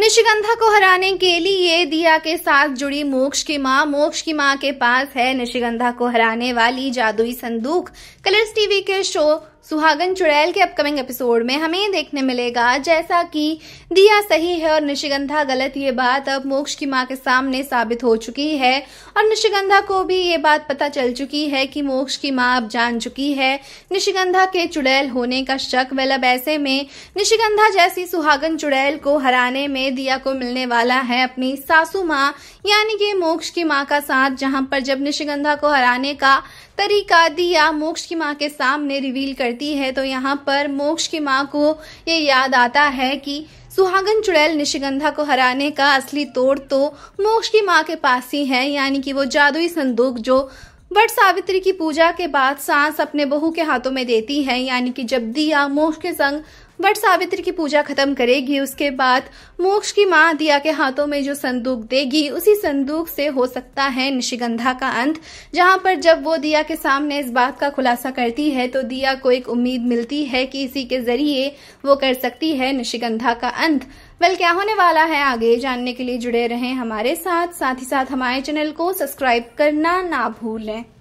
निशिगंधा को हराने के लिए दिया के साथ जुड़ी मोक्ष की माँ मोक्ष की माँ के पास है निशिगंधा को हराने वाली जादुई संदूक कलर्स टीवी के शो सुहागन चुड़ैल के अपकमिंग एपिसोड में हमें देखने मिलेगा जैसा कि दिया सही है और निशिगंधा गलत ये बात अब मोक्ष की माँ के सामने साबित हो चुकी है और निशिगंधा को भी ये बात पता चल चुकी है कि मोक्ष की माँ अब जान चुकी है निशिगंधा के चुड़ैल होने का शक वेल अब ऐसे में निशिगंधा जैसी सुहागन चुड़ैल को हराने में दिया को मिलने वाला है अपनी सासू माँ यानी कि मोक्ष की माँ का साथ जहाँ पर जब निशिगंधा को हराने का तरीका दिया मोक्ष की माँ के सामने रिवील कर करती है तो यहाँ पर मोक्ष की माँ को ये याद आता है कि सुहागन चुड़ैल निशिगंधा को हराने का असली तोड़ तो मोक्ष की माँ के पास ही है यानी कि वो जादुई संदूक जो बट सावित्री की पूजा के बाद सांस अपने बहू के हाथों में देती है यानी कि जब दिया मोक्ष के संग बट सावित्री की पूजा खत्म करेगी उसके बाद मोक्ष की माँ दिया के हाथों में जो संदूक देगी उसी संदूक से हो सकता है निशिगंधा का अंत जहां पर जब वो दिया के सामने इस बात का खुलासा करती है तो दिया को एक उम्मीद मिलती है कि इसी के जरिए वो कर सकती है निशिगंधा का अंत वेल क्या होने वाला है आगे जानने के लिए जुड़े रहें हमारे साथ साथ ही साथ हमारे चैनल को सब्सक्राइब करना ना भूलें